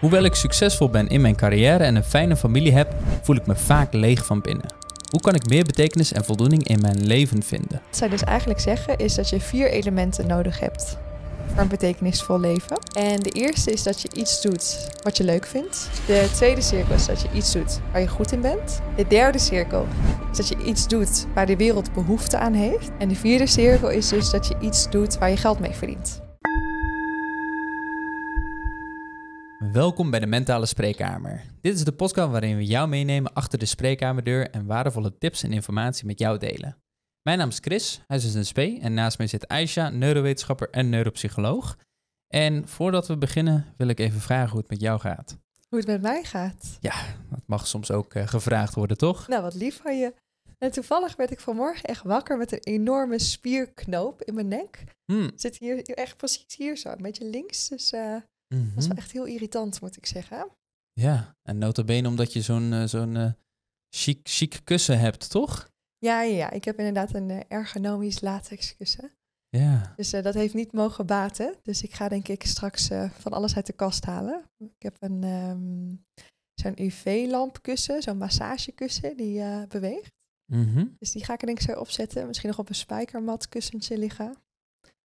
Hoewel ik succesvol ben in mijn carrière en een fijne familie heb, voel ik me vaak leeg van binnen. Hoe kan ik meer betekenis en voldoening in mijn leven vinden? Wat zij dus eigenlijk zeggen is dat je vier elementen nodig hebt voor een betekenisvol leven. En de eerste is dat je iets doet wat je leuk vindt. De tweede cirkel is dat je iets doet waar je goed in bent. De derde cirkel is dat je iets doet waar de wereld behoefte aan heeft. En de vierde cirkel is dus dat je iets doet waar je geld mee verdient. Welkom bij de Mentale Spreekkamer. Dit is de podcast waarin we jou meenemen achter de spreekkamerdeur en waardevolle tips en informatie met jou delen. Mijn naam is Chris, hij is een SP en naast mij zit Aisha, neurowetenschapper en neuropsycholoog. En voordat we beginnen wil ik even vragen hoe het met jou gaat. Hoe het met mij gaat? Ja, dat mag soms ook eh, gevraagd worden, toch? Nou, wat lief van je. En toevallig werd ik vanmorgen echt wakker met een enorme spierknoop in mijn nek. Hmm. Zit hier echt precies hier zo, een beetje links. Dus uh, dat is wel mhm. echt heel irritant, moet ik zeggen. Ja, en notabene omdat je zo'n eh, zo'n eh, chic, chic kussen hebt, toch? Ja, ja, ik heb inderdaad een eh, ergonomisch latex kussen. Ja. Dus dat heeft niet mogen baten. Dus ik ga denk ik straks van alles uit de kast halen. Ik heb een ehm, zo'n UV-lampkussen, zo'n massagekussen die beweegt. Mm Dus die ga ik er denk ik zo opzetten. Misschien nog op een spijkermat kussentje liggen.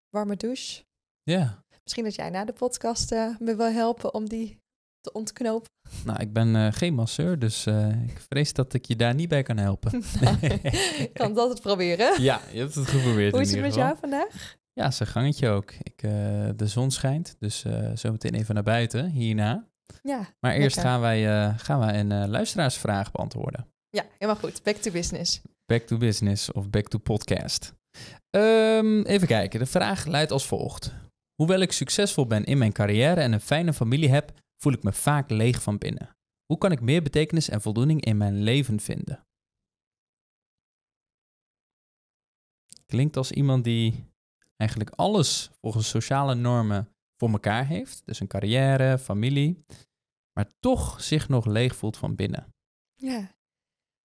Warme douche. Ja. Misschien dat jij na de podcast eh, me wil helpen om die te ontknopen. Nou, ik ben eh, geen masseur, dus eh, ik vrees dat ik je daar niet bij kan helpen. Nou, kan dat het proberen? Ja, je hebt het geprobeerd. Hoe is het met jou vandaag? Ja, zijn gangetje ook. Ik, de zon schijnt, dus zometeen even naar buiten, hierna. Ja, maar eerst gaan wij, gaan wij een luisteraarsvraag beantwoorden. Ja, helemaal goed. Back to business. Back to business of back to podcast. Ehm, even kijken. De vraag luidt als volgt: Hoewel ik succesvol ben in mijn carrière en een fijne familie heb, voel ik me vaak leeg van binnen. Hoe kan ik meer betekenis en voldoening in mijn leven vinden? Klinkt als iemand die eigenlijk alles volgens sociale normen voor elkaar heeft. Dus een carrière, familie. Maar toch zich nog leeg voelt van binnen. Ja,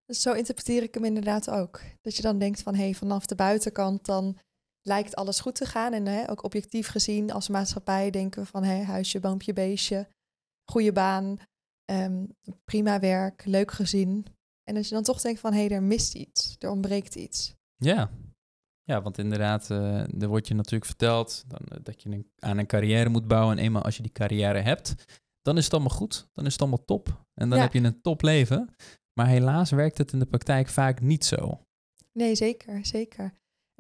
dus zo interpreteer ik hem inderdaad ook. Dat je dan denkt van hé, hey, vanaf de buitenkant dan lijkt alles goed te gaan. En hè, ook objectief gezien als maatschappij denken we van hè, huisje, boompje, beestje, goede baan, ehm, prima werk, leuk gezin. En als je dan toch denkt van hé, er mist iets, er ontbreekt iets. Ja, ja want inderdaad, uh, er wordt je natuurlijk verteld dan, eh, dat je aan een carrière moet bouwen. En eenmaal als je die carrière hebt, dan is het allemaal goed, dan is het allemaal top. En dan heb je een leven Maar helaas werkt het in de praktijk vaak niet zo. Nee, zeker, zeker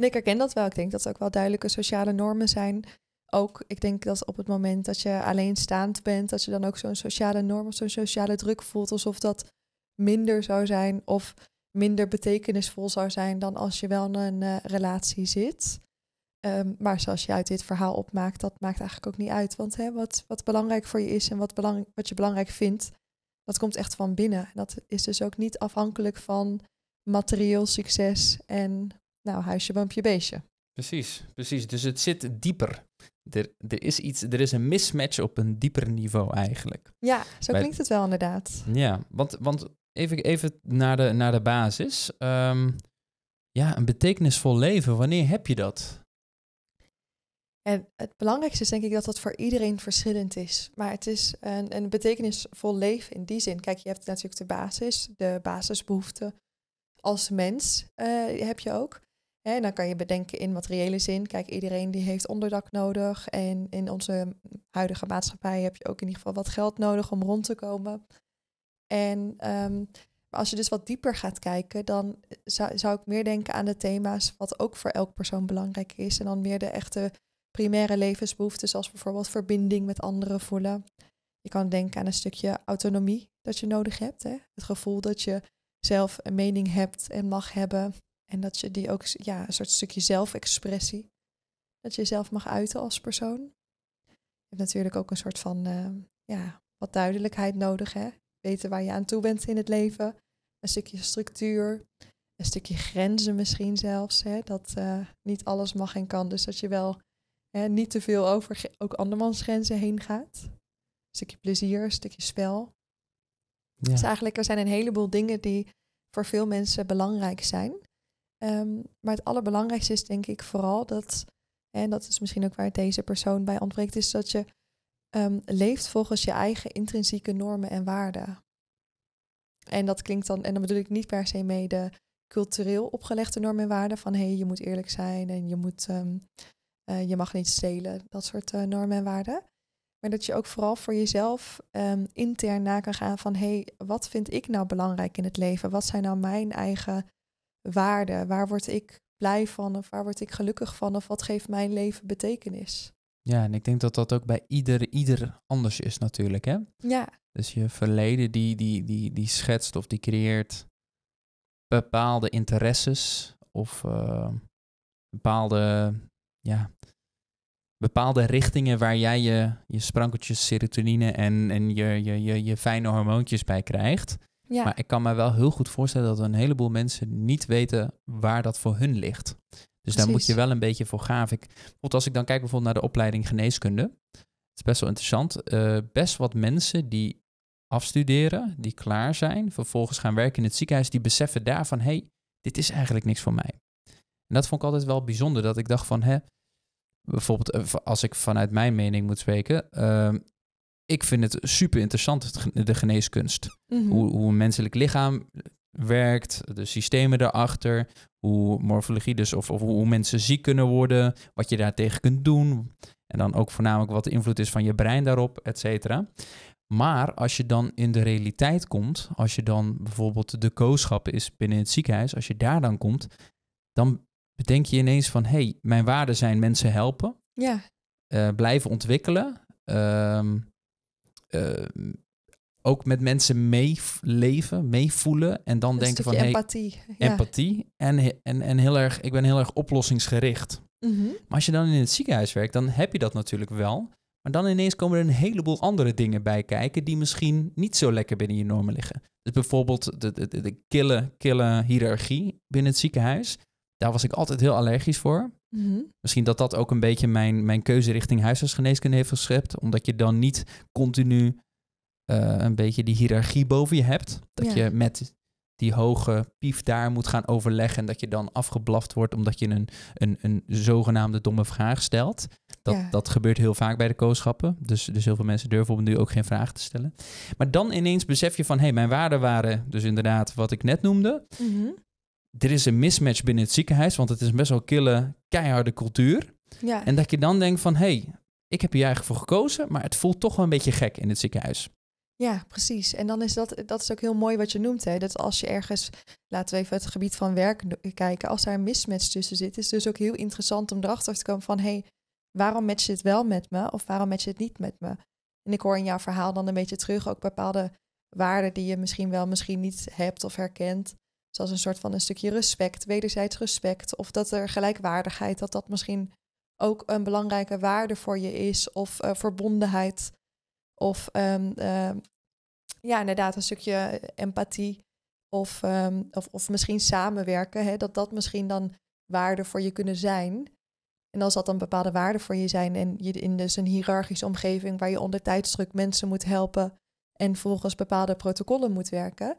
ik herken dat wel. Ik denk dat er ook wel duidelijke sociale normen zijn. Ook, ik denk dat op het moment dat je alleenstaand bent, dat je dan ook zo'n sociale norm of zo'n sociale druk voelt, alsof dat minder zou zijn of minder betekenisvol zou zijn dan als je wel in een eh, relatie zit. Ehm, maar zoals je uit dit verhaal opmaakt, dat maakt eigenlijk ook niet uit. Want hè, wat, wat belangrijk voor je is en wat, belang, wat je belangrijk vindt, dat komt echt van binnen. En dat is dus ook niet afhankelijk van materieel succes en nou, huisje, boompje, beestje. Precies, precies. Dus het zit dieper. Er, er, is iets, er is een mismatch op een dieper niveau eigenlijk. Ja, zo klinkt het wel inderdaad. Ja, want, want even, even naar, de, naar de basis. Ehm, ja, een betekenisvol leven, wanneer heb je dat? En het belangrijkste is denk ik dat dat voor iedereen verschillend is. Maar het is een, een betekenisvol leven in die zin. Kijk, je hebt natuurlijk de basis, de basisbehoeften als mens eh, heb je ook. En dan kan je bedenken in materiële zin. Kijk, iedereen die heeft onderdak nodig. En in onze huidige maatschappij heb je ook in ieder geval wat geld nodig om rond te komen. En ehm, maar als je dus wat dieper gaat kijken, dan zou, zou ik meer denken aan de thema's wat ook voor elk persoon belangrijk is. En dan meer de echte primaire levensbehoeften, zoals bijvoorbeeld verbinding met anderen voelen. Je kan denken aan een stukje autonomie dat je nodig hebt. Hè? Het gevoel dat je zelf een mening hebt en mag hebben. En dat je die ook, ja, een soort stukje zelfexpressie, dat je jezelf mag uiten als persoon. Je hebt natuurlijk ook een soort van, eh, ja, wat duidelijkheid nodig, hè? Weten waar je aan toe bent in het leven. Een stukje structuur, een stukje grenzen misschien zelfs, hè? Dat eh, niet alles mag en kan, dus dat je wel hè, niet te veel over ook andermans grenzen heen gaat. Een stukje plezier, een stukje spel. Ja. Dus eigenlijk, er zijn een heleboel dingen die voor veel mensen belangrijk zijn. Ehm, maar het allerbelangrijkste is denk ik vooral dat, en dat is misschien ook waar deze persoon bij ontbreekt, is dat je ehm, leeft volgens je eigen intrinsieke normen en waarden. En dat klinkt dan, en dan bedoel ik niet per se mee de cultureel opgelegde normen en waarden van hé, hey, je moet eerlijk zijn en je, moet, ehm, eh, je mag niet stelen, dat soort eh, normen en waarden. Maar dat je ook vooral voor jezelf intern na kan gaan van hé, hey, wat vind ik nou belangrijk in het leven? Wat zijn nou mijn eigen waarde? Waar word ik blij van of waar word ik gelukkig van of wat geeft mijn leven betekenis? Ja, en ik denk dat dat ook bij ieder, ieder anders is natuurlijk, hè? Ja. Dus je verleden die, die, die, die schetst of die creëert bepaalde interesses of eh, bepaalde, ja, bepaalde richtingen waar jij je, je sprankeltjes serotonine en, en je, je, je, je fijne hormoontjes bij krijgt. Maar ik kan me wel heel goed voorstellen dat een heleboel mensen niet weten waar dat voor hun ligt. Dus daar moet je wel een beetje voor gaan. Ik, bijvoorbeeld als ik dan kijk bijvoorbeeld naar de opleiding geneeskunde. Het is best wel interessant. Eh, best wat mensen die afstuderen, die klaar zijn, vervolgens gaan werken in het ziekenhuis, die beseffen daarvan, hé, hey, dit is eigenlijk niks voor mij. En dat vond ik altijd wel bijzonder, dat ik dacht van, hé. bijvoorbeeld eh, als ik vanuit mijn mening moet spreken, uh, ik vind het super interessant, de geneeskunst. Mhm. hoe, hoe, een menselijk lichaam werkt, de systemen daarachter, hoe morfologie dus, of, of, hoe mensen ziek kunnen worden, wat je daartegen kunt doen. En dan ook voornamelijk wat de invloed is van je brein daarop, et cetera. Maar als je dan in de realiteit komt, als je dan bijvoorbeeld de kooschap is binnen het ziekenhuis, als je daar dan komt, dan bedenk je ineens van, hé, hey, mijn waarden zijn mensen helpen, ja. Eh, blijven ontwikkelen, ehm, eh, ook met mensen meeleven, meevoelen en dan denken van empathie. Hey, ja. empathie en, en, en heel erg, ik ben heel erg oplossingsgericht. Mhm. Maar als je dan in het ziekenhuis werkt, dan heb je dat natuurlijk wel. Maar dan ineens komen er een heleboel andere dingen bij kijken die misschien niet zo lekker binnen je normen liggen. Dus bijvoorbeeld de, de, de, de kille, kille hiërarchie binnen het ziekenhuis. Daar was ik altijd heel allergisch voor. Mhm. Misschien dat dat ook een beetje mijn, mijn keuze richting huisartsgeneeskunde heeft geschept. Omdat je dan niet continu eh, een beetje die hiërarchie boven je hebt. Dat je met die hoge pief daar moet gaan overleggen. En dat je dan afgeblaft wordt omdat je een, een, een zogenaamde domme vraag stelt. Dat, dat gebeurt heel vaak bij de kooschappen. Dus, dus heel veel mensen durven op nu ook geen vraag te stellen. Maar dan ineens besef je van, hé, hey, mijn waarden waren dus inderdaad wat ik net noemde. Mhm er is een mismatch binnen het ziekenhuis, want het is best wel kille, keiharde cultuur. Ja. En dat je dan denkt van, hé, hey, ik heb hier eigenlijk voor gekozen, maar het voelt toch wel een beetje gek in het ziekenhuis. Ja, precies. En dan is dat, dat is ook heel mooi wat je noemt. Hè? Dat als je ergens, laten we even het gebied van werk kijken, als daar een mismatch tussen zit, is het dus ook heel interessant om erachter te komen van, hé, hey, waarom matcht dit wel met me of waarom je het niet met me? En ik hoor in jouw verhaal dan een beetje terug ook bepaalde waarden die je misschien wel, misschien niet hebt of herkent als een soort van een stukje respect, wederzijds respect. Of dat er gelijkwaardigheid, dat dat misschien ook een belangrijke waarde voor je is. Of eh, verbondenheid. Of ehm, ehm, ja, inderdaad, een stukje empathie. Of, ehm, of, of misschien samenwerken. Hè, dat dat misschien dan waarde voor je kunnen zijn. En als dat dan bepaalde waarden voor je zijn en je in dus een hiërarchische omgeving waar je onder tijdsdruk mensen moet helpen en volgens bepaalde protocollen moet werken,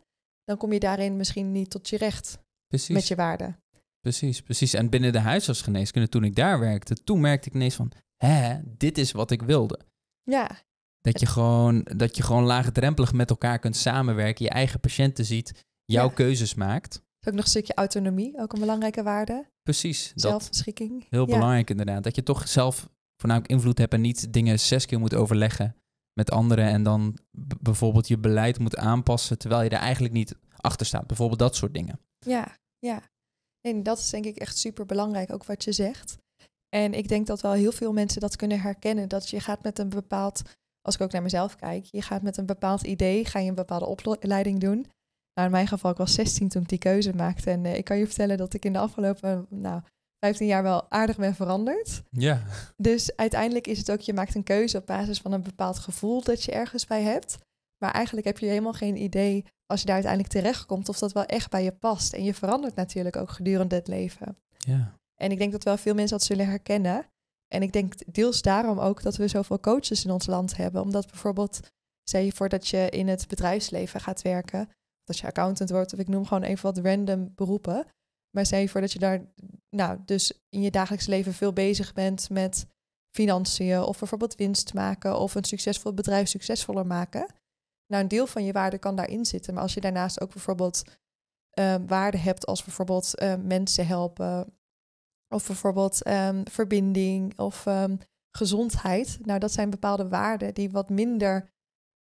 dan kom je daarin misschien niet tot je recht precies. met je waarde. Precies, precies. En binnen de huisartsgeneeskunde, toen ik daar werkte, toen merkte ik ineens van, hè, dit is wat ik wilde. Ja. Dat je, gewoon, dat je gewoon laagdrempelig met elkaar kunt samenwerken, je eigen patiënten ziet, jouw keuzes maakt ook nog een stukje autonomie, ook een belangrijke waarde. Precies. Zelfbeschikking. heel belangrijk inderdaad. Dat je toch zelf voornamelijk invloed hebt en niet dingen zes keer moet overleggen met anderen en dan bijvoorbeeld je beleid moet aanpassen terwijl je er eigenlijk niet achter staat. Bijvoorbeeld dat soort dingen. Ja, ja. Nee, dat is denk ik echt super belangrijk, ook wat je zegt. En ik denk dat wel heel veel mensen dat kunnen herkennen. Dat je gaat met een bepaald, als ik ook naar mezelf kijk, je gaat met een bepaald idee, ga je een bepaalde opleiding doen. Nou, in mijn geval, ik was 16 toen ik die keuze maakte. En eh, ik kan je vertellen dat ik in de afgelopen, nou, 15 jaar wel aardig ben veranderd. Ja. Dus uiteindelijk is het ook, je maakt een keuze op basis van een bepaald gevoel dat je ergens bij hebt. Maar eigenlijk heb je helemaal geen idee als je daar uiteindelijk terechtkomt of dat wel echt bij je past. En je verandert natuurlijk ook gedurende het leven. Ja. En ik denk dat wel veel mensen dat zullen herkennen. En ik denk deels daarom ook dat we zoveel coaches in ons land hebben. Omdat bijvoorbeeld, stel je voor dat je in het bedrijfsleven gaat werken. Dat je accountant wordt, of ik noem gewoon even wat random beroepen maar stel voordat voor dat je daar, nou, dus in je dagelijks leven veel bezig bent met financiën of bijvoorbeeld winst maken of een succesvol bedrijf succesvoller maken. Nou, een deel van je waarde kan daarin zitten. Maar als je daarnaast ook bijvoorbeeld ehm, waarde hebt als bijvoorbeeld ehm, mensen helpen of bijvoorbeeld ehm, verbinding of gezondheid. Nou, dat zijn bepaalde waarden die wat minder,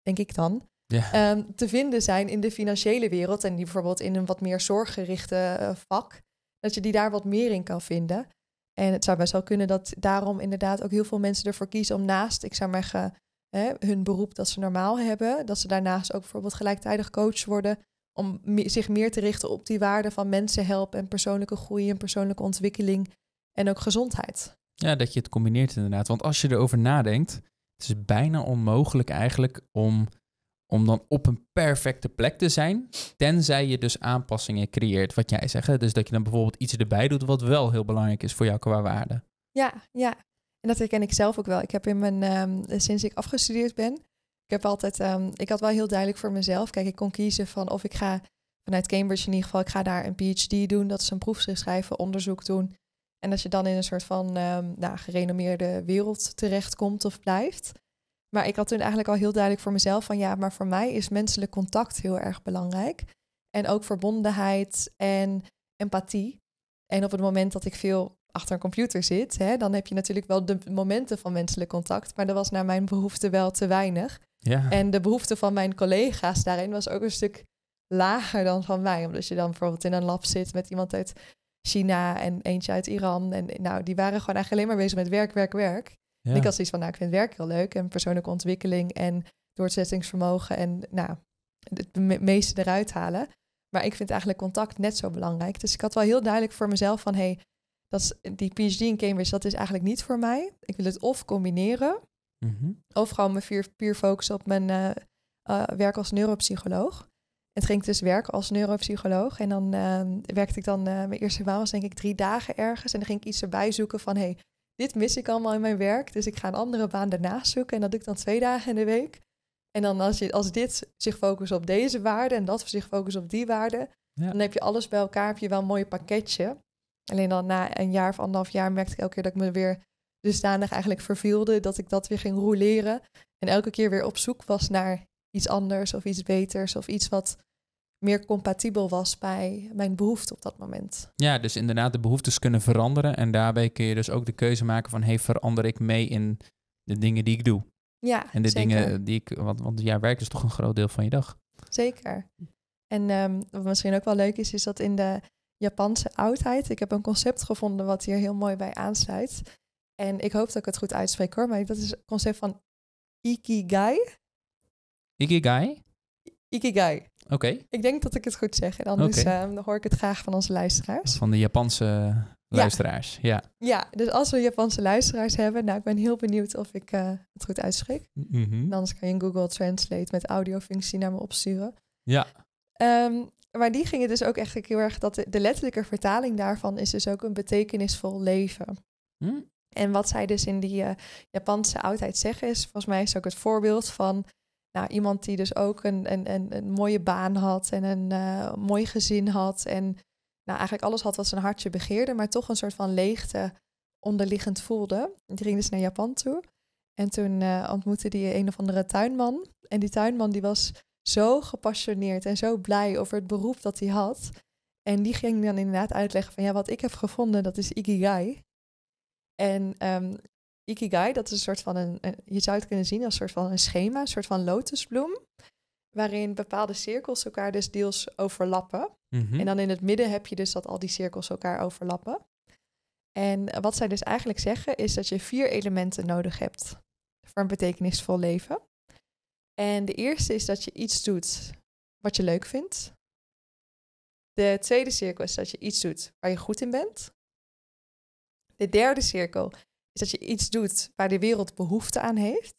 denk ik dan, Ehm, te vinden zijn in de financiële wereld en die bijvoorbeeld in een wat meer zorggerichte eh, vak, dat je die daar wat meer in kan vinden. En het zou best wel kunnen dat daarom inderdaad ook heel veel mensen ervoor kiezen om naast, ik zou maar zeggen, hè, hun beroep dat ze normaal hebben, dat ze daarnaast ook bijvoorbeeld gelijktijdig coach worden om zich meer te richten op die waarde van mensen helpen en persoonlijke groei en persoonlijke ontwikkeling en ook gezondheid. Ja, dat je het combineert inderdaad. Want als je erover nadenkt, het is bijna onmogelijk eigenlijk om om dan op een perfecte plek te zijn. Tenzij je dus aanpassingen creëert, wat jij zegt. Dus dat je dan bijvoorbeeld iets erbij doet wat wel heel belangrijk is voor jou qua waarde. Ja, ja. En dat herken ik zelf ook wel. Ik heb in mijn, ehm, sinds ik afgestudeerd ben, ik heb altijd, um, ik had wel heel duidelijk voor mezelf. Kijk, ik kon kiezen van of ik ga vanuit Cambridge in ieder geval, ik ga daar een PhD doen, dat is een proefschrift schrijven, onderzoek doen. En dat je dan in een soort van um, nou, gerenommeerde wereld terechtkomt of blijft. Maar ik had toen eigenlijk al heel duidelijk voor mezelf van ja, maar voor mij is menselijk contact heel erg belangrijk. En ook verbondenheid en empathie. En op het moment dat ik veel achter een computer zit, hè, dan heb je natuurlijk wel de momenten van menselijk contact. Maar dat was naar mijn behoefte wel te weinig. Ja. En de behoefte van mijn collega's daarin was ook een stuk lager dan van mij. Omdat je dan bijvoorbeeld in een lab zit met iemand uit China en eentje uit Iran. En nou, die waren gewoon eigenlijk alleen maar bezig met werk, werk, werk. Ik had zoiets van, nou, ik vind werk heel leuk en persoonlijke ontwikkeling en doorzettingsvermogen en nou, het meeste eruit halen. Maar ik vind eigenlijk contact net zo belangrijk. Dus ik had wel heel duidelijk voor mezelf van, hé, hey, die PhD in Cambridge, dat is eigenlijk niet voor mij. Ik wil het of combineren, mm of gewoon me puur, focussen op mijn eh, eh, werk als neuropsycholoog. het ging dus werken als neuropsycholoog. En dan eh, werkte ik dan, mijn eerste baan was denk ik drie dagen ergens. En dan ging ik iets erbij zoeken van, hé, hey, dit mis ik allemaal in mijn werk, dus ik ga een andere baan daarnaast zoeken. En dat doe ik dan twee dagen in de week. En dan als, je, als dit zich focust op deze waarde en dat zich focust op die waarde, dan heb je alles bij elkaar, heb je wel een mooi pakketje. Alleen dan na een jaar of anderhalf jaar merkte ik elke keer dat ik me weer dusdanig eigenlijk vervielde, dat ik dat weer ging roeleren. En elke keer weer op zoek was naar iets anders of iets beters of iets wat meer compatibel was bij mijn behoefte op dat moment. Ja, dus inderdaad, de behoeftes kunnen veranderen. En daarbij kun je dus ook de keuze maken van hey, verander ik mee in de dingen die ik doe. Ja, en de zeker. dingen die ik. Want, want ja, werk is toch een groot deel van je dag. Zeker. En ehm, wat misschien ook wel leuk is, is dat in de Japanse oudheid. Ik heb een concept gevonden wat hier heel mooi bij aansluit. En ik hoop dat ik het goed uitspreek hoor, maar dat is het concept van ikigai. Ikigai? Ikigai. Oké. Ik denk dat ik het goed zeg. En anders eh, dan hoor ik het graag van onze luisteraars. Van de Japanse luisteraars, ja. ja. dus als we Japanse luisteraars hebben, nou, ik ben heel benieuwd of ik eh, het goed uitspreek. Mm Anders kan je een Google Translate met audiofunctie naar me opsturen. Ja. Ehm, maar die gingen dus ook echt heel erg dat de, letterlijke vertaling daarvan is dus ook een betekenisvol leven. Hm? En wat zij dus in die eh, Japanse oudheid zeggen is, volgens mij is ook het voorbeeld van nou, iemand die dus ook een, een, een, een mooie baan had en een eh, mooi gezin had. En nou, eigenlijk alles had wat zijn hartje begeerde, maar toch een soort van leegte onderliggend voelde. Die ging dus naar Japan toe. En toen uh, ontmoette die een of andere tuinman. En die tuinman die was zo gepassioneerd en zo blij over het beroep dat hij had. En die ging dan inderdaad uitleggen van ja, wat ik heb gevonden, dat is Ikigai. En um, Ikigai, dat is een soort van een, je zou het kunnen zien als een soort van een schema, een soort van lotusbloem, waarin bepaalde cirkels elkaar dus deels overlappen. Mhm. En dan in het midden heb je dus dat al die cirkels elkaar overlappen. En wat zij dus eigenlijk zeggen is dat je vier elementen nodig hebt voor een betekenisvol leven. En de eerste is dat je iets doet wat je leuk vindt. De tweede cirkel is dat je iets doet waar je goed in bent. De derde cirkel dat je iets doet waar de wereld behoefte aan heeft.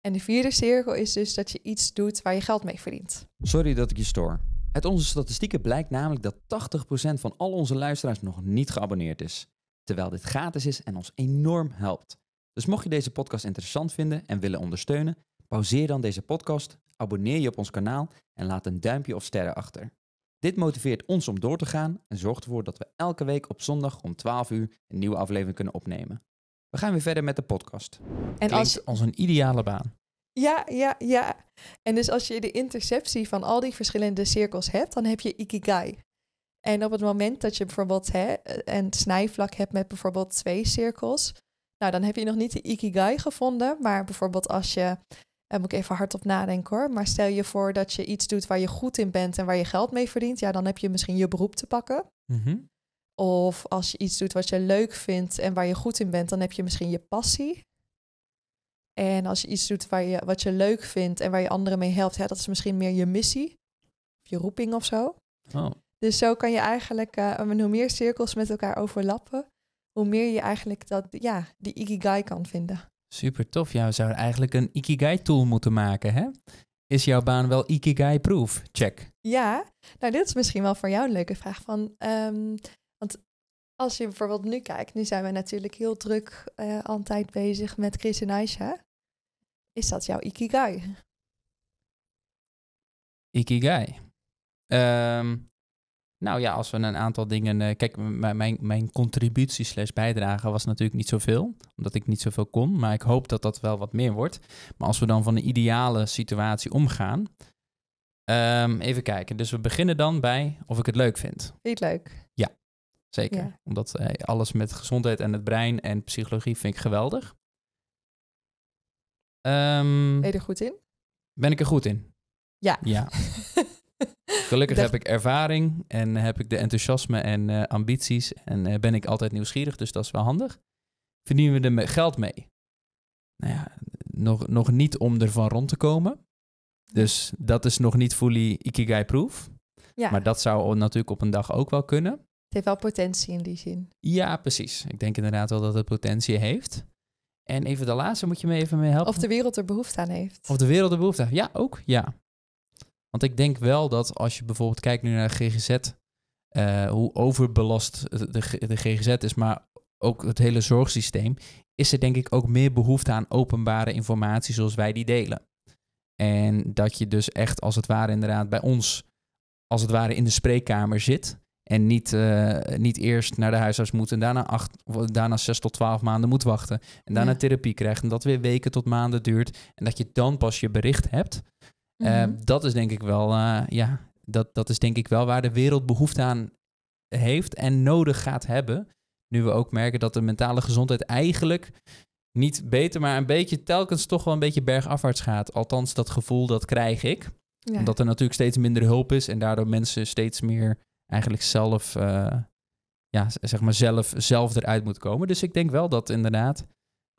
En de vierde cirkel is dus dat je iets doet waar je geld mee verdient. Sorry dat ik je stoor. Uit onze statistieken blijkt namelijk dat 80% van al onze luisteraars nog niet geabonneerd is. Terwijl dit gratis is en ons enorm helpt. Dus mocht je deze podcast interessant vinden en willen ondersteunen, pauzeer dan deze podcast, abonneer je op ons kanaal en laat een duimpje of sterren achter. Dit motiveert ons om door te gaan en zorgt ervoor dat we elke week op zondag om 12 uur een nieuwe aflevering kunnen opnemen. We gaan weer verder met de podcast. En Klinkt als... een ideale baan. Ja, ja, ja. En dus als je de interceptie van al die verschillende cirkels hebt, dan heb je ikigai. En op het moment dat je bijvoorbeeld hè, een snijvlak hebt met bijvoorbeeld twee cirkels, nou dan heb je nog niet de ikigai gevonden. Maar bijvoorbeeld als je daar moet ik even hard op nadenken hoor. Maar stel je voor dat je iets doet waar je goed in bent en waar je geld mee verdient. Ja, dan heb je misschien je beroep te pakken. Mhm. Of als je iets doet wat je leuk vindt en waar je goed in bent, dan heb je misschien je passie. En als je iets doet waar je, wat je leuk vindt en waar je anderen mee helpt, hè, dat is misschien meer je missie. Of je roeping of zo. Oh. Dus zo kan je eigenlijk, eh, hoe meer cirkels met elkaar overlappen, hoe meer je eigenlijk dat, ja, die ikigai kan vinden. Super tof. Ja, we zouden eigenlijk een Ikigai-tool moeten maken, hè? Is jouw baan wel Ikigai-proof? Check. Ja, nou dit is misschien wel voor jou een leuke vraag. Van, ehm, want als je bijvoorbeeld nu kijkt, nu zijn we natuurlijk heel druk uh, altijd bezig met Chris en Aisha. Is dat jouw Ikigai? Ikigai? Um, nou ja, als we een aantal dingen. Eh, kijk, mijn, mijn contributie slash bijdrage was natuurlijk niet zoveel. Omdat ik niet zoveel kon. Maar ik hoop dat dat wel wat meer wordt. Maar als we dan van een ideale situatie omgaan. Ehm, even kijken. Dus we beginnen dan bij of ik het leuk vind. Vind je het leuk? Ja, zeker. Omdat eh, alles met gezondheid en het brein en psychologie vind ik geweldig. Ehm, ben je er goed in? Ben ik er goed in? Ja. Ja. Gelukkig heb ik ervaring en heb ik de enthousiasme en eh, ambities en eh, ben ik altijd nieuwsgierig, dus dat is wel handig. Verdienen we er geld mee? Nou ja, nog, nog niet om ervan rond te komen. Dus dat is nog niet fully ikigai-proof. Maar dat zou natuurlijk op een dag ook wel kunnen. Het heeft wel potentie in die zin. Ja, precies. Ik denk inderdaad wel dat het potentie heeft. En even de laatste moet je me even mee helpen. Of de wereld er behoefte aan heeft. Of de wereld er behoefte aan Ja, ook. Ja. Want ik denk wel dat als je bijvoorbeeld kijkt nu naar GGZ, eh, hoe overbelast de, de GGZ is, maar ook het hele zorgsysteem, is er denk ik ook meer behoefte aan openbare informatie zoals wij die delen. En dat je dus echt als het ware inderdaad bij ons, als het ware in de spreekkamer zit. En niet, eh, niet eerst naar de huisarts moet en daarna, acht, daarna zes tot twaalf maanden moet wachten. En daarna therapie krijgt en dat weer weken tot maanden duurt. En dat je dan pas je bericht hebt. Ehm, mhm. dat is denk ik wel, eh, ja, dat, dat is denk ik wel waar de wereld behoefte aan heeft en nodig gaat hebben. Nu we ook merken dat de mentale gezondheid eigenlijk niet beter, maar een beetje telkens toch wel een beetje bergafwaarts gaat. Althans, dat gevoel dat krijg ik. Ja. Omdat er natuurlijk steeds minder hulp is en daardoor mensen steeds meer eigenlijk zelf, eh, ja, zeg maar zelf, zelf eruit moeten komen. Dus ik denk wel dat inderdaad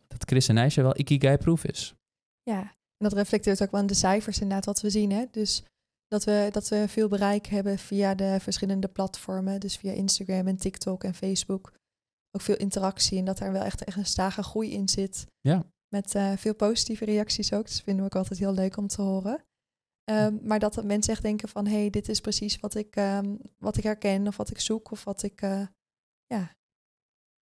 dat Chris en Nijsje wel ikigai-proof is. Ja, en dat reflecteert ook wel aan de cijfers inderdaad wat we zien. Hè? Dus dat we, dat we veel bereik hebben via de verschillende platformen. Dus via Instagram en TikTok en Facebook. Ook veel interactie en dat daar wel echt, echt een stage groei in zit. Ja. Met eh, veel positieve reacties ook. dat dus vinden we ook altijd heel leuk om te horen. Ehm, maar dat, dat mensen echt denken van... hé, hey, dit is precies wat ik, ehm, wat ik herken of wat ik zoek of wat ik... Eh, ja,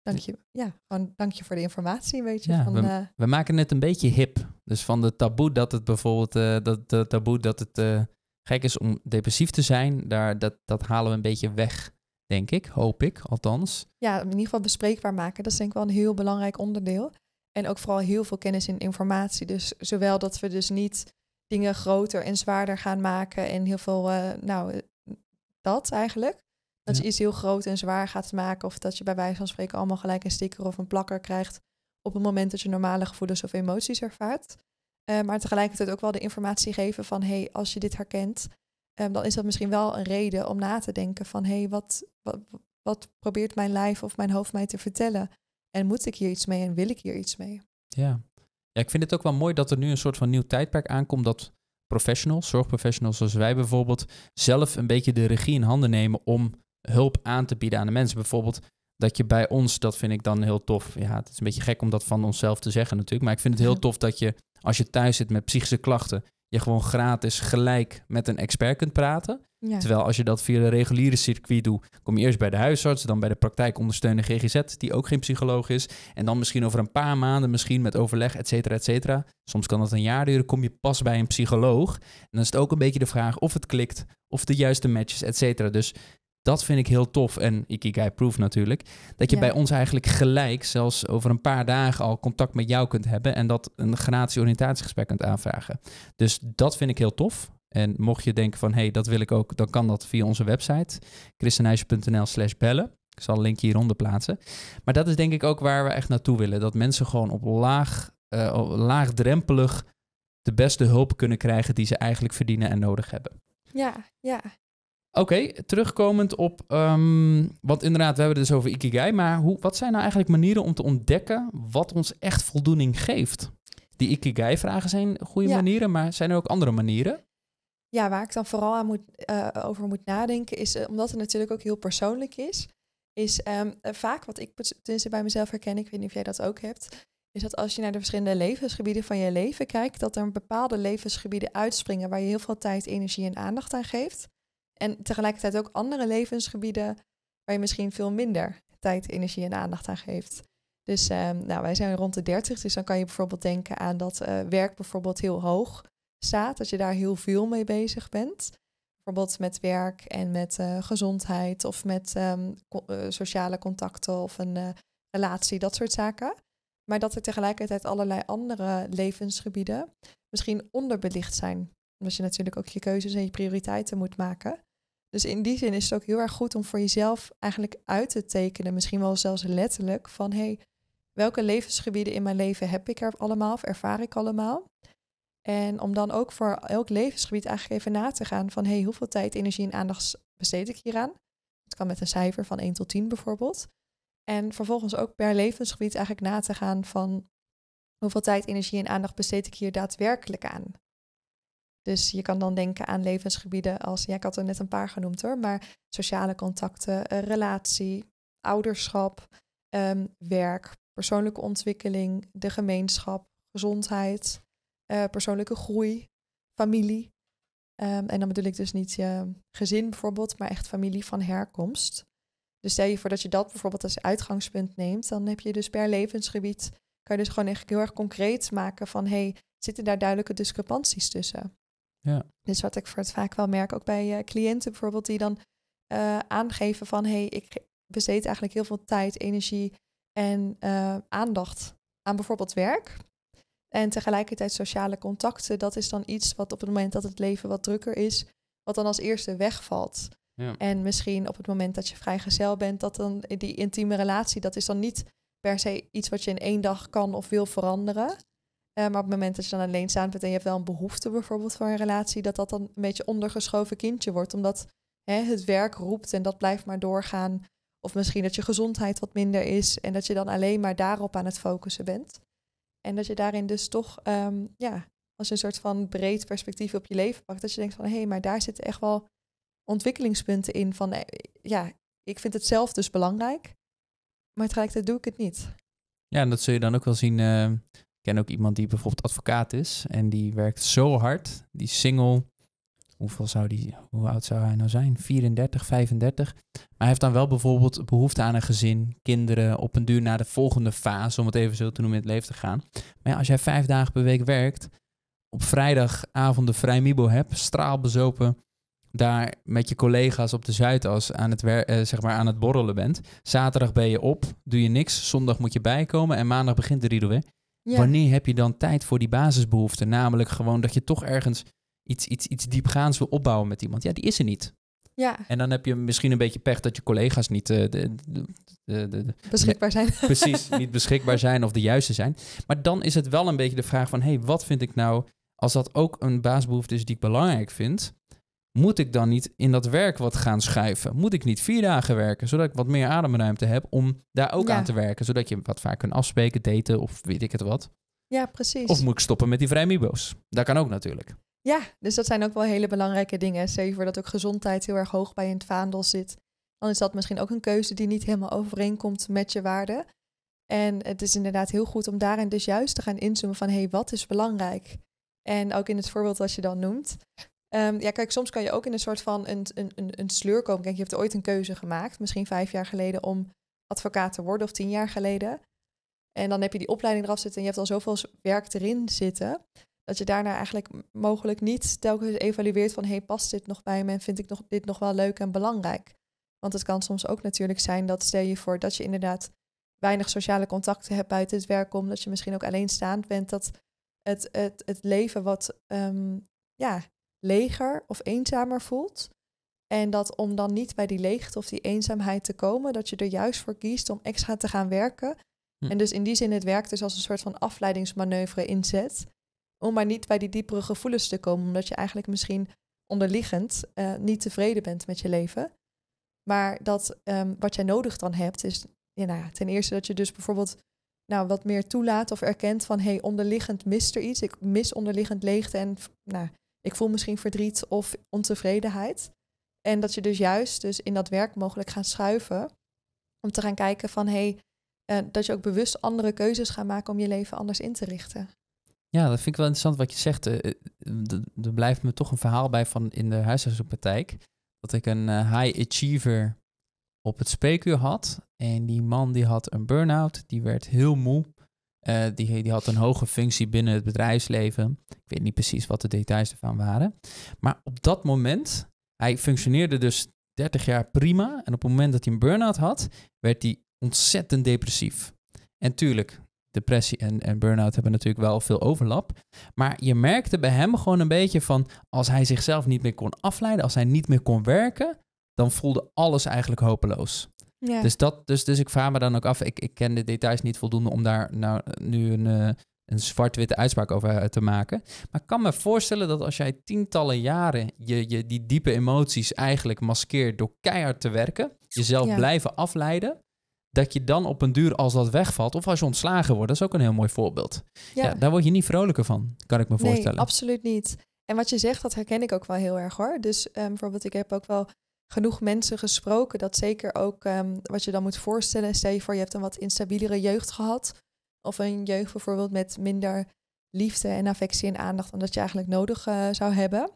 Dank je, ja, gewoon dank je voor de informatie, weet je. van, we, eh, we, maken het een beetje hip. Dus van de taboe dat het bijvoorbeeld, eh, dat, de taboe dat het eh, gek is om depressief te zijn, daar, dat, dat halen we een beetje weg, denk ik, hoop ik althans. Ja, in ieder geval bespreekbaar maken, dat is denk ik wel een heel belangrijk onderdeel. En ook vooral heel veel kennis en informatie. Dus zowel dat we dus niet dingen groter en zwaarder gaan maken en heel veel, nou, dat eigenlijk. Dat je iets heel groot en zwaar gaat maken. Of dat je bij wijze van spreken allemaal gelijk een sticker of een plakker krijgt. Op het moment dat je normale gevoelens of emoties ervaart. Eh, maar tegelijkertijd ook wel de informatie geven van hé, hey, als je dit herkent, ehm, dan is dat misschien wel een reden om na te denken van hé, hey, wat, wat, wat probeert mijn lijf of mijn hoofd mij te vertellen? En moet ik hier iets mee en wil ik hier iets mee? Ja. ja, ik vind het ook wel mooi dat er nu een soort van nieuw tijdperk aankomt dat professionals, zorgprofessionals zoals wij bijvoorbeeld, zelf een beetje de regie in handen nemen om hulp aan te bieden aan de mensen. Bijvoorbeeld dat je bij ons, dat vind ik dan heel tof. Ja, het is een beetje gek om dat van onszelf te zeggen natuurlijk. Maar ik vind het heel tof dat je, als je thuis zit met psychische klachten, je gewoon gratis gelijk met een expert kunt praten. Terwijl als je dat via de reguliere circuit doet, kom je eerst bij de huisarts, dan bij de praktijkondersteunende GGZ, die ook geen psycholoog is. En dan misschien over een paar maanden, misschien met overleg, et cetera, et cetera. Soms kan dat een jaar duren, kom je pas bij een psycholoog. En dan is het ook een beetje de vraag of het klikt, of de juiste matches, et cetera. Dus dat vind ik heel tof en Ikigai Proof natuurlijk. Dat je bij ons eigenlijk gelijk, zelfs over een paar dagen al, contact met jou kunt hebben. En dat een gratis oriëntatiegesprek kunt aanvragen. Dus dat vind ik heel tof. En mocht je denken van, hé, hey, dat wil ik ook, dan kan dat via onze website. christeneisje.nl slash bellen. Ik zal een linkje hieronder plaatsen. Maar dat is denk ik ook waar we echt naartoe willen. Dat mensen gewoon op laag, eh, laagdrempelig de beste hulp kunnen krijgen die ze eigenlijk verdienen en nodig hebben. Ja, ja. Oké, terugkomend op, ehm, wat inderdaad, we hebben het dus over Ikigai, maar hoe, wat zijn nou eigenlijk manieren om te ontdekken wat ons echt voldoening geeft? Die Ikigai-vragen zijn goede manieren, maar zijn er ook andere manieren? Ja, waar ik dan vooral aan moet, eh, over moet nadenken is, eh, omdat het natuurlijk ook heel persoonlijk is, is ehm, eh, vaak wat ik tenminste bij mezelf herken, ik weet niet of jij dat ook hebt, is dat als je naar de verschillende levensgebieden van je leven kijkt, dat er bepaalde levensgebieden uitspringen waar je heel veel tijd, energie en aandacht aan geeft. En tegelijkertijd ook andere levensgebieden waar je misschien veel minder tijd, energie en aandacht aan geeft. Dus ehm, nou, wij zijn rond de 30, dus dan kan je bijvoorbeeld denken aan dat eh, werk bijvoorbeeld heel hoog staat, dat je daar heel veel mee bezig bent. Bijvoorbeeld met werk en met eh, gezondheid of met ehm, eh, sociale contacten of een relatie, dat soort zaken. Maar dat er tegelijkertijd allerlei andere levensgebieden misschien onderbelicht zijn. Omdat je natuurlijk ook je keuzes en je prioriteiten moet maken. Dus in die zin is het ook heel erg goed om voor jezelf eigenlijk uit te tekenen, misschien wel zelfs letterlijk, van hey, welke levensgebieden in mijn leven heb ik er allemaal of ervaar ik allemaal? En om dan ook voor elk levensgebied eigenlijk even na te gaan van hey, hoeveel tijd, energie en aandacht besteed ik hieraan? Het kan met een cijfer van 1 tot 10 bijvoorbeeld. En vervolgens ook per levensgebied eigenlijk na te gaan van hoeveel tijd, energie en aandacht besteed ik hier daadwerkelijk aan? Dus je kan dan denken aan levensgebieden als, ja, ik had er net een paar genoemd hoor, maar sociale contacten, eh, relatie, ouderschap, ehm, werk, persoonlijke ontwikkeling, de gemeenschap, gezondheid, eh, persoonlijke groei, familie. Ehm, en dan bedoel ik dus niet je gezin bijvoorbeeld, maar echt familie van herkomst. Dus stel je voor dat je dat bijvoorbeeld als uitgangspunt neemt, dan heb je dus per levensgebied, kan je dus gewoon echt heel erg concreet maken van hé, hey, zitten daar duidelijke discrepanties tussen? Ja. Dus wat ik voor het vaak wel merk, ook bij eh, cliënten bijvoorbeeld, die dan eh, aangeven van hé, hey, ik besteed eigenlijk heel veel tijd, energie en eh, aandacht aan bijvoorbeeld werk. En tegelijkertijd sociale contacten, dat is dan iets wat op het moment dat het leven wat drukker is, wat dan als eerste wegvalt. Ja. En misschien op het moment dat je vrijgezel bent, dat dan die intieme relatie, dat is dan niet per se iets wat je in één dag kan of wil veranderen. Eh, maar op het moment dat je dan alleen staat, bent en je hebt wel een behoefte bijvoorbeeld voor een relatie, dat dat dan een beetje ondergeschoven kindje wordt. Omdat hè, het werk roept en dat blijft maar doorgaan. Of misschien dat je gezondheid wat minder is en dat je dan alleen maar daarop aan het focussen bent. En dat je daarin dus toch, um, ja, als een soort van breed perspectief op je leven pakt, dat je denkt van hé, hey, maar daar zitten echt wel ontwikkelingspunten in van eh, ja, ik vind het zelf dus belangrijk, maar tegelijkertijd doe ik het niet. Ja, en dat zul je dan ook wel zien eh, ik ken ook iemand die bijvoorbeeld advocaat is en die werkt zo hard. Die single, hoeveel zou die, hoe oud zou hij nou zijn? 34, 35. Maar hij heeft dan wel bijvoorbeeld behoefte aan een gezin, kinderen, op een duur naar de volgende fase, om het even zo te noemen, in het leven te gaan. Maar ja, als jij vijf dagen per week werkt, op vrijdagavond vrij Mibo hebt, straalbezopen, daar met je collega's op de Zuidas aan het, eh, zeg maar aan het borrelen bent. Zaterdag ben je op, doe je niks, zondag moet je bijkomen en maandag begint de riedel weer Wanneer heb je dan tijd voor die basisbehoeften? Namelijk gewoon dat je toch ergens iets, iets, iets diepgaans wil opbouwen met iemand. Ja, die is er niet. Ja. En dan heb je misschien een beetje pech dat je collega's niet eh, de, de, de, beschikbaar zijn. Precies, niet beschikbaar zijn of de juiste zijn. Maar dan is het wel een beetje de vraag van, hé, hey, wat vind ik nou, als dat ook een basisbehoefte is die ik belangrijk vind, moet ik dan niet in dat werk wat gaan schuiven? Moet ik niet vier dagen werken, zodat ik wat meer ademruimte heb om daar ook aan te werken, zodat je wat vaak kunt afspreken, daten of weet ik het wat. Ja, precies. Of moet ik stoppen met die vrijmibo's? Dat kan ook natuurlijk. Ja, dus dat zijn ook wel hele belangrijke dingen. Zeker dat ook gezondheid heel erg hoog bij in het vaandel zit. Dan is dat misschien ook een keuze die niet helemaal overeenkomt met je waarden. En het is inderdaad heel goed om daarin dus juist te gaan inzoomen van hé, hey, wat is belangrijk? En ook in het voorbeeld wat je dan noemt, Ehm, ja, kijk, soms kan je ook in een soort van een, een, een sleur komen. Kijk, je hebt ooit een keuze gemaakt, misschien vijf jaar geleden, om advocaat te worden of tien jaar geleden. En dan heb je die opleiding eraf zitten en je hebt al zoveel werk erin zitten, dat je daarna eigenlijk mogelijk niet telkens evalueert van, hey, past dit nog bij me en vind ik nog, dit nog wel leuk en belangrijk? Want het kan soms ook natuurlijk zijn dat, stel je voor, dat je inderdaad weinig sociale contacten hebt buiten het werk Omdat dat je misschien ook alleenstaand bent, dat het, het, het leven wat ehm, ja, leger of eenzamer voelt. En dat om dan niet bij die leegte of die eenzaamheid te komen, dat je er juist voor kiest om extra te gaan werken. Hm. En dus in die zin het werk dus als een soort van afleidingsmanoeuvre inzet. Om maar niet bij die diepere gevoelens te komen, omdat je eigenlijk misschien onderliggend eh, niet tevreden bent met je leven. Maar dat ehm, wat jij nodig dan hebt, is ja, nou ja, ten eerste dat je dus bijvoorbeeld nou, wat meer toelaat of erkent van hé, hey, onderliggend mist er iets. Ik mis onderliggend leegte en nou, ik voel misschien verdriet of ontevredenheid. En dat je dus juist dus in dat werk mogelijk gaat schuiven. Om te gaan kijken van hé, hey, eh, dat je ook bewust andere keuzes gaat maken om je leven anders in te richten. Ja, dat vind ik wel interessant wat je zegt. Uh, er blijft me toch een verhaal bij van in de huisartsenpraktijk. Dat ik een high achiever op het spreekuur had. En die man die had een burn-out. Die werd heel moe. Eh, die, die had een hoge functie binnen het bedrijfsleven. Ik weet niet precies wat de details ervan waren. Maar op dat moment, hij functioneerde dus 30 jaar prima. En op het moment dat hij een burn-out had, werd hij ontzettend depressief. En tuurlijk, depressie en, en burn-out hebben natuurlijk wel veel overlap. Maar je merkte bij hem gewoon een beetje van als hij zichzelf niet meer kon afleiden, als hij niet meer kon werken, dan voelde alles eigenlijk hopeloos. Ja. Dus, dat, dus, dus ik vraag me dan ook af, ik, ik ken de details niet voldoende om daar nou, nu een, eh, een zwart-witte uitspraak over eh, te maken. Maar ik kan me voorstellen dat als jij tientallen jaren je, je die diepe emoties eigenlijk maskeert door keihard te werken, jezelf blijven afleiden, dat je dan op een duur als dat wegvalt, of als je ontslagen wordt, dat is ook een heel mooi voorbeeld. Ja. daar word je niet vrolijker van, kan ik me nee, voorstellen. Absoluut niet. En wat je zegt, dat herken ik ook wel heel erg hoor. Dus ehm, bijvoorbeeld, ik heb ook wel genoeg mensen gesproken. Dat zeker ook ehm, wat je dan moet voorstellen. Stel voor, je hebt een wat instabielere jeugd gehad. Of een jeugd bijvoorbeeld met minder liefde en affectie en aandacht dan dat je eigenlijk nodig eh, zou hebben.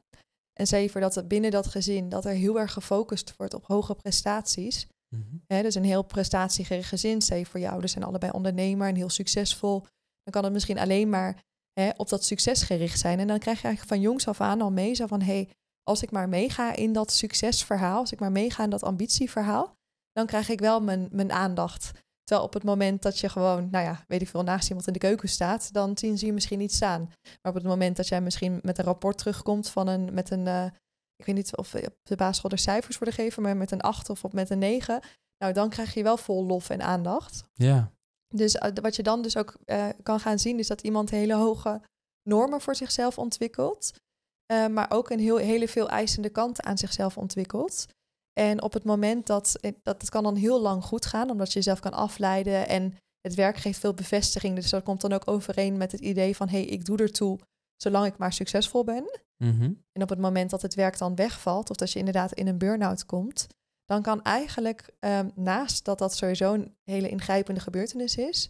En zeker voor dat binnen dat gezin dat er heel erg gefocust wordt op hoge prestaties. Mhm. dus een heel prestatiegericht gezin. Zeker voor, je ouders zijn allebei ondernemer en heel succesvol. Dan kan het misschien alleen maar op dat succes gericht zijn. En dan krijg je eigenlijk van jongs af aan al mee zo van... hey, als ik maar meega in dat succesverhaal, als ik maar meega in dat ambitieverhaal, dan krijg ik wel mijn, mijn aandacht. Terwijl op het moment dat je gewoon, nou ja, weet ik veel, naast iemand in de keuken staat, dan zien ze je misschien niet staan. Maar op het moment dat jij misschien met een rapport terugkomt van een, met een, eh, ik weet niet of op de basisschool er cijfers worden gegeven, maar met een acht of op met een negen, nou dan krijg je wel vol lof en aandacht. Ja. Dus eh, wat je dan dus ook eh, kan gaan zien, is dat iemand hele hoge normen voor zichzelf ontwikkelt. Eh, maar ook een heel, hele veel eisende kant aan zichzelf ontwikkelt. En op het moment dat, eh, dat kan dan heel lang goed gaan, omdat je jezelf kan afleiden en het werk geeft veel bevestiging. Dus dat komt dan ook overeen met het idee van hé, hey, ik doe ertoe zolang ik maar succesvol ben. Mhm. En op het moment dat het werk dan wegvalt, of dat je inderdaad in een burn-out komt, dan kan eigenlijk ehm, naast dat dat sowieso een hele ingrijpende gebeurtenis is,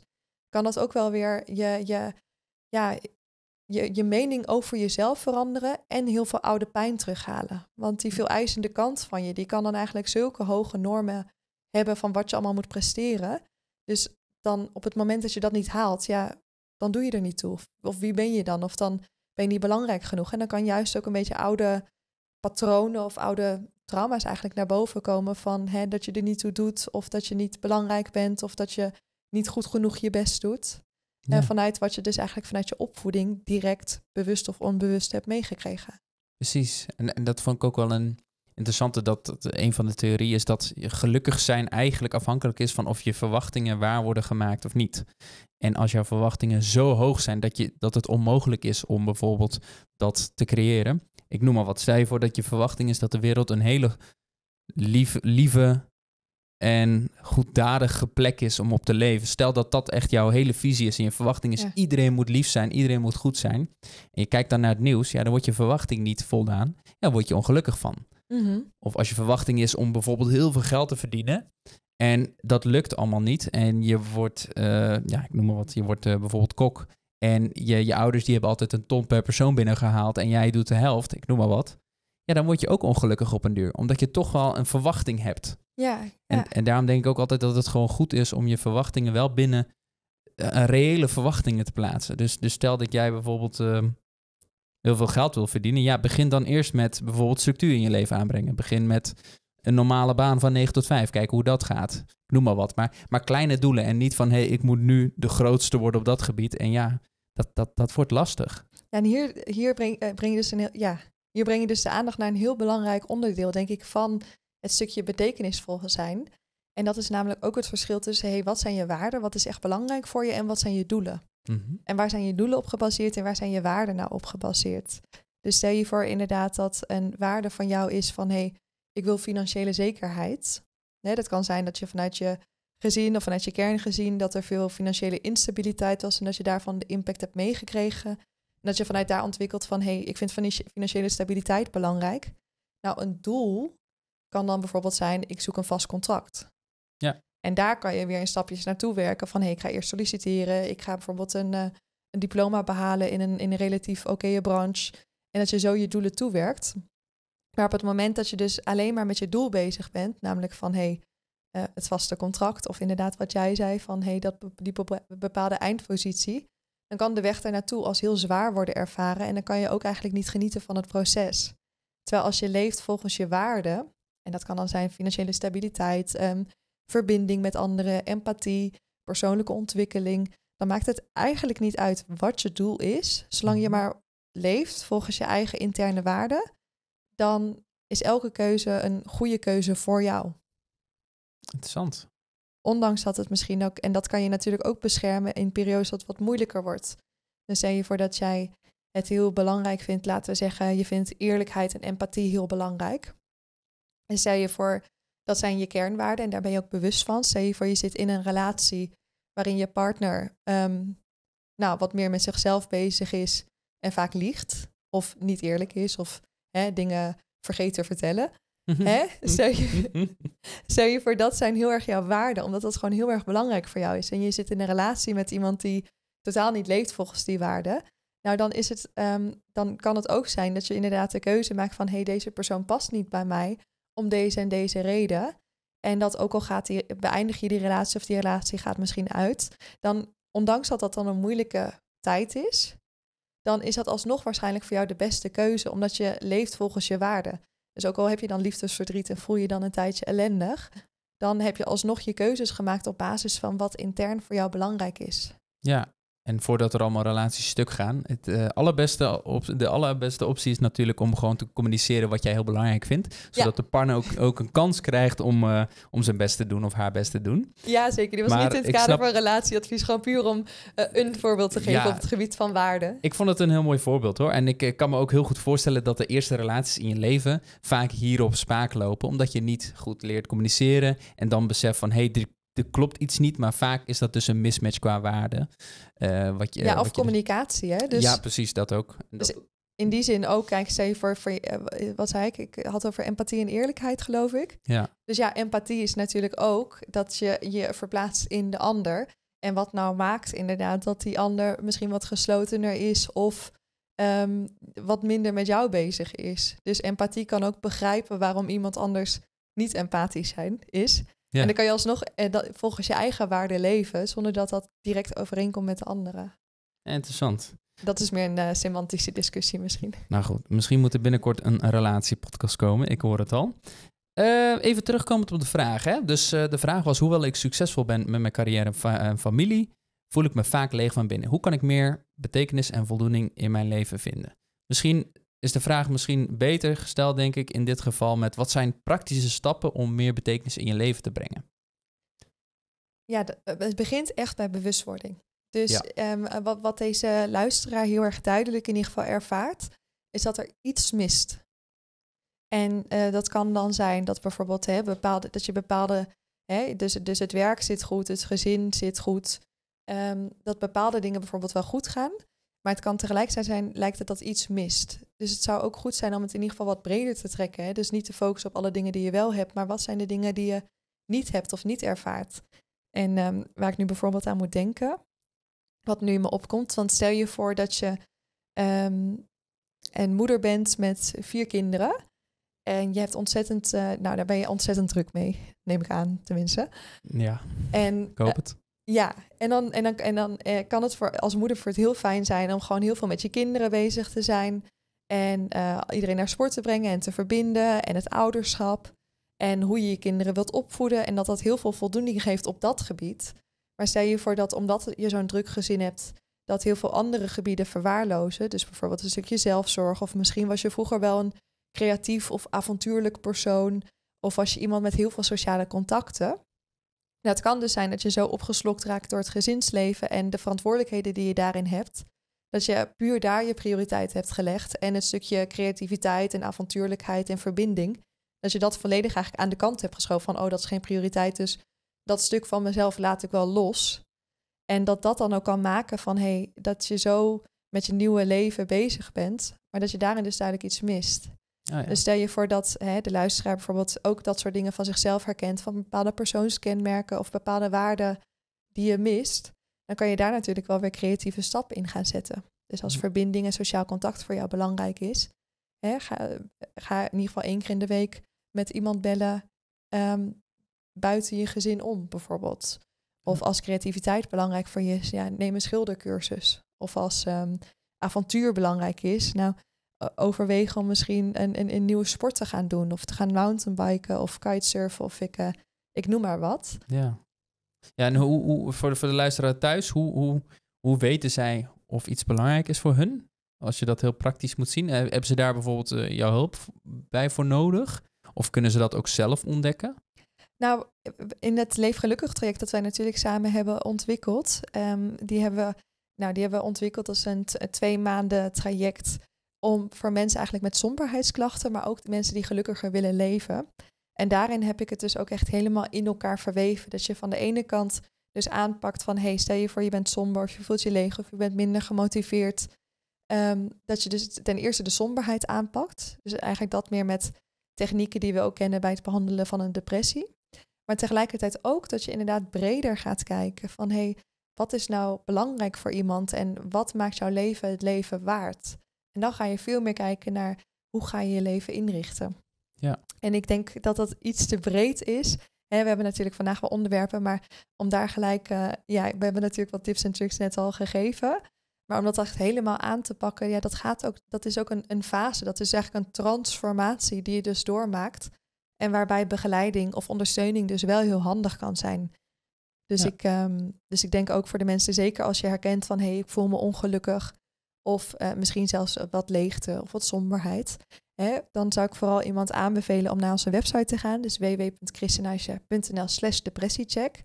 kan dat ook wel weer je, je, ja, je, je mening over jezelf veranderen en heel veel oude pijn terughalen. Want die hm. veel eisende kant van je, die kan dan eigenlijk zulke hoge normen hebben van wat je allemaal moet presteren. Dus dan op het moment dat je dat niet haalt, ja, dan doe je er niet toe. Of, wie ben je dan? Of dan ben je niet belangrijk genoeg. En dan kan juist ook een beetje oude patronen of oude trauma's eigenlijk naar boven komen van hè, dat je er niet toe doet of dat je niet belangrijk bent of dat je niet goed genoeg je best doet. Ja. vanuit wat je dus eigenlijk vanuit je opvoeding direct bewust of onbewust hebt meegekregen. Precies. En, en dat vond ik ook wel een interessante, dat, dat een van de theorieën is dat gelukkig zijn eigenlijk afhankelijk is van of je verwachtingen waar worden gemaakt of niet. En als jouw verwachtingen zo hoog zijn dat, je, dat het onmogelijk is om bijvoorbeeld dat te creëren. Ik noem maar wat. Stel voor dat je verwachting is dat de wereld een hele lief, lieve, en goeddadige plek is om op te leven. Stel dat dat echt jouw hele visie is en je verwachting is: iedereen moet lief zijn, iedereen moet goed zijn. En je kijkt dan naar het nieuws, ja, dan wordt je verwachting niet voldaan. Ja, dan word je ongelukkig van. Mhm. Of als je verwachting is om bijvoorbeeld heel veel geld te verdienen. En dat lukt allemaal niet. En je wordt, eh, ja, ik noem maar wat, je wordt eh, bijvoorbeeld kok. En je, je ouders die hebben altijd een ton per persoon binnengehaald. En jij doet de helft, ik noem maar wat ja, dan word je ook ongelukkig op een duur. Omdat je toch wel een verwachting hebt. Ja, En, en, daarom denk ik ook altijd dat het gewoon goed is om je verwachtingen wel binnen uh, reële verwachtingen te plaatsen. Dus, dus stel dat jij bijvoorbeeld ehm, heel veel geld wil verdienen. Ja, begin dan eerst met bijvoorbeeld structuur in je leven aanbrengen. Begin met een normale baan van 9 tot 5. Kijken hoe dat gaat. Noem maar wat. Maar, maar kleine doelen. En niet van hé, hey, ik moet nu de grootste worden op dat gebied. En ja, dat, dat, dat wordt lastig. Ja, en hier, hier breng, eh, breng je dus een heel. Ja, hier breng je dus de aandacht naar een heel belangrijk onderdeel, denk ik, van het stukje betekenisvol zijn. En dat is namelijk ook het verschil tussen, hey, wat zijn je waarden, wat is echt belangrijk voor je en wat zijn je doelen? Mhm. En waar zijn je doelen op gebaseerd en waar zijn je waarden nou op gebaseerd? Dus stel je voor inderdaad dat een waarde van jou is van, hey, ik wil financiële zekerheid. dat kan zijn dat je vanuit je gezien of vanuit je kern gezien dat er veel financiële instabiliteit was en dat je daarvan de impact hebt meegekregen dat je vanuit daar ontwikkelt van, hey, ik vind financiële stabiliteit belangrijk. Nou, een doel kan dan bijvoorbeeld zijn, ik zoek een vast contract. Ja. En daar kan je weer in stapjes naartoe werken van, hey, ik ga eerst solliciteren. Ik ga bijvoorbeeld een, eh, een diploma behalen in een, in een relatief oké branche. En dat je zo je doelen toewerkt. Maar op het moment dat je dus alleen maar met je doel bezig bent, namelijk van, hey, eh, het vaste contract of inderdaad wat jij zei van, hey, dat, die bepaalde eindpositie dan kan de weg daar naartoe als heel zwaar worden ervaren en dan kan je ook eigenlijk niet genieten van het proces. Terwijl als je leeft volgens je waarden, en dat kan dan zijn financiële stabiliteit, ehm, verbinding met anderen, empathie, persoonlijke ontwikkeling, dan maakt het eigenlijk niet uit wat je doel is, zolang je mhm. maar leeft volgens je eigen interne waarden, dan is elke keuze een goede keuze voor jou. Interessant ondanks dat het misschien ook, en dat kan je natuurlijk ook beschermen in periodes dat het wat moeilijker wordt. Dan stel je voor dat jij het heel belangrijk vindt, laten we zeggen, je vindt eerlijkheid en empathie heel belangrijk. En stel je voor, dat zijn je kernwaarden en daar ben je ook bewust van. Stel je voor, je zit in een relatie waarin je partner ehm, nou, wat meer met zichzelf bezig is en vaak liegt of niet eerlijk is of hè, dingen vergeet te vertellen. Mhm. Hè? Zou, mhm. je, zou mhm. je voor, dat zijn heel erg jouw waarden, omdat dat gewoon heel erg belangrijk voor jou is. En je zit in een relatie met iemand die totaal niet leeft volgens die waarden. Nou, dan, is het, ehm, dan kan het ook zijn dat je inderdaad de keuze maakt van: hé, hey, deze persoon past niet bij mij om deze en deze reden. En dat ook al gaat die, beëindig je die relatie of die relatie gaat misschien uit, dan, ondanks dat dat dan een moeilijke tijd is, dan is dat alsnog waarschijnlijk voor jou de beste keuze, omdat je leeft volgens je waarden. Dus ook al heb je dan liefdesverdriet en voel je dan een tijdje ellendig, dan heb je alsnog je keuzes gemaakt op basis van wat intern voor jou belangrijk is. Ja, en voordat er allemaal relaties stuk gaan. Het eh, allerbeste op, de allerbeste optie is natuurlijk om gewoon te communiceren wat jij heel belangrijk vindt. Zodat de partner ook, ook een kans krijgt om, eh, om zijn best te doen of haar best te doen. Ja, zeker. Die was niet in het kader van relatieadvies. Gewoon puur om eh, een voorbeeld te geven op het gebied van waarde. Ik vond het een heel mooi voorbeeld hoor. En ik kan me ook heel goed voorstellen dat de eerste relaties in je leven vaak hierop spaak lopen. Omdat je niet goed leert communiceren. En dan beseft van hé, hey, er klopt iets niet, maar vaak is dat dus een mismatch qua waarde. Eh, wat je, ja, of dus- communicatie, hè? Dus... ja, precies, dat ook. Dus in die zin ook, kijk, zei voor, voor, eh, wat zei ik? Ik had over empathie en eerlijkheid, geloof ik. Ja. Dus ja, empathie is natuurlijk ook dat je je verplaatst in de ander. En wat nou maakt inderdaad dat die ander misschien wat geslotener is of ehm, wat minder met jou bezig is. Dus empathie kan ook begrijpen waarom iemand anders niet empathisch zijn, is. En dan kan je alsnog eh, dat, volgens je eigen waarde leven, zonder dat dat direct overeenkomt met de anderen. Interessant. Dat is meer een eh, semantische discussie misschien. Nou goed, misschien moet er binnenkort een relatiepodcast komen. Ik hoor het al. Eh, even terugkomend op de vraag. Hè? Dus eh, de vraag was, hoewel ik succesvol ben met mijn carrière en familie, voel ik me vaak leeg van binnen. Hoe kan ik meer betekenis en voldoening in mijn leven vinden? Misschien is de vraag misschien beter gesteld, denk ik, in dit geval met wat zijn praktische stappen om meer betekenis in je leven te brengen? Ja, eh, het begint echt bij bewustwording. Dus ehm, eh, wat, wat deze luisteraar heel erg duidelijk in ieder geval ervaart, is dat er iets mist. En eh, dat kan dan zijn dat bijvoorbeeld hè, bepaalde, dat je bepaalde, hè, dus, dus het werk zit goed, het gezin zit goed, ehm, dat bepaalde dingen bijvoorbeeld wel goed gaan, maar het kan tegelijkertijd zijn, lijkt het dat iets mist. Dus het zou ook goed zijn om het in ieder geval wat breder te trekken. Hè? Dus niet te focussen op alle dingen die je wel hebt, maar wat zijn de dingen die je niet hebt of niet ervaart. En ehm, waar ik nu bijvoorbeeld aan moet denken, wat nu in me opkomt. Want stel je voor dat je um, een moeder bent met vier kinderen. En je hebt ontzettend, eh, nou daar ben je ontzettend druk mee, neem ik aan tenminste. Ja, en, ik hoop eh, het. Ja, en dan, en dan, en dan eh, kan het voor, als moeder voor het heel fijn zijn om gewoon heel veel met je kinderen bezig te zijn. En eh, iedereen naar sport te brengen en te verbinden. En het ouderschap. En hoe je je kinderen wilt opvoeden. En dat dat heel veel voldoening geeft op dat gebied. Maar stel je voor dat omdat je zo'n druk gezin hebt, dat heel veel andere gebieden verwaarlozen. Dus bijvoorbeeld een stukje zelfzorg. Of misschien was je vroeger wel een creatief of avontuurlijk persoon. Of was je iemand met heel veel sociale contacten. Nou, het kan dus zijn dat je zo opgeslokt raakt door het gezinsleven en de verantwoordelijkheden die je daarin hebt, dat je puur daar je prioriteit hebt gelegd en het stukje creativiteit en avontuurlijkheid en verbinding, dat je dat volledig eigenlijk aan de kant hebt geschoven van, oh, dat is geen prioriteit, dus dat stuk van mezelf laat ik wel los. En dat dat dan ook kan maken van, hey, dat je zo met je nieuwe leven bezig bent, maar dat je daarin dus duidelijk iets mist. Oh, dus stel je voor dat hè, de luisteraar bijvoorbeeld ook dat soort dingen van zichzelf herkent, van bepaalde persoonskenmerken of bepaalde waarden die je mist, dan kan je daar natuurlijk wel weer creatieve stappen in gaan zetten. Dus als mm. verbinding en sociaal contact voor jou belangrijk is, hè, ga, ga, in ieder geval één keer in de week met iemand bellen ehm, buiten je gezin om, bijvoorbeeld. Of als creativiteit belangrijk voor je is, ja, neem een schildercursus. Of als ehm, avontuur belangrijk is, nou eh, overwegen om misschien een, een, een, nieuwe sport te gaan doen. Of te gaan mountainbiken of kitesurfen of ik, ik noem maar wat. Ja, ja en hoe, hoe, voor, de, voor de luisteraar thuis, hoe, hoe, hoe weten zij of iets belangrijk is voor hun? Als je dat heel praktisch moet zien, eh, hebben ze daar bijvoorbeeld eh, jouw hulp bij voor nodig? Of kunnen ze dat ook zelf ontdekken? Nou, in het Leefgelukkig traject dat wij natuurlijk samen hebben ontwikkeld, um, die, hebben we, nou, die hebben we ontwikkeld als een, een twee maanden traject om voor mensen eigenlijk met somberheidsklachten, maar ook mensen die gelukkiger willen leven. En daarin heb ik het dus ook echt helemaal in elkaar verweven. Dat je van de ene kant dus aanpakt van, hey, stel je voor je bent somber of je voelt je leeg of je bent minder gemotiveerd. Ehm, dat je dus ten eerste de somberheid aanpakt. Dus eigenlijk dat meer met technieken die we ook kennen bij het behandelen van een depressie. Maar tegelijkertijd ook dat je inderdaad breder gaat kijken van, hey, wat is nou belangrijk voor iemand en wat maakt jouw leven het leven waard? En dan ga je veel meer kijken naar hoe ga je je leven inrichten. Ja. En ik denk dat dat iets te breed is. we hebben natuurlijk vandaag wel onderwerpen, maar om daar gelijk, eh, ja, we hebben natuurlijk wat tips en tricks net al gegeven. Maar om dat echt helemaal aan te pakken, ja, dat gaat ook, dat is ook een, een fase. Dat is eigenlijk een transformatie die je dus doormaakt. En waarbij begeleiding of ondersteuning dus wel heel handig kan zijn. Dus, ik, ehm, dus ik denk ook voor de mensen, zeker als je herkent van hé, hey, ik voel me ongelukkig of eh, misschien zelfs wat leegte of wat somberheid, hè, dan zou ik vooral iemand aanbevelen om naar onze website te gaan, dus wwwchristenaasjenl slash depressiecheck.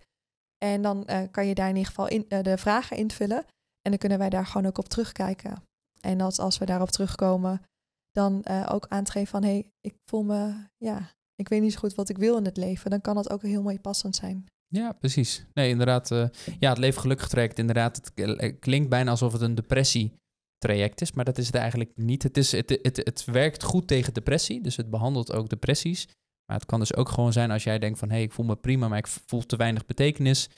En dan eh, kan je daar in ieder geval in, eh, de vragen invullen en dan kunnen wij daar gewoon ook op terugkijken. En als, als we daarop terugkomen, dan ook geven van hé, hey, ik voel me, ja, ik weet niet zo goed wat ik wil in het leven, dan kan dat ook heel mooi passend zijn. Ja, precies. Nee, inderdaad. ja, het leven gelukkig trekt. Inderdaad, het klinkt bijna alsof het een depressie traject is, maar dat is het eigenlijk niet. Het, is, het, het, het werkt goed tegen depressie, dus het behandelt ook depressies. Maar het kan dus ook gewoon zijn als jij denkt van hé, hey, ik voel me prima, maar ik voel te weinig betekenis.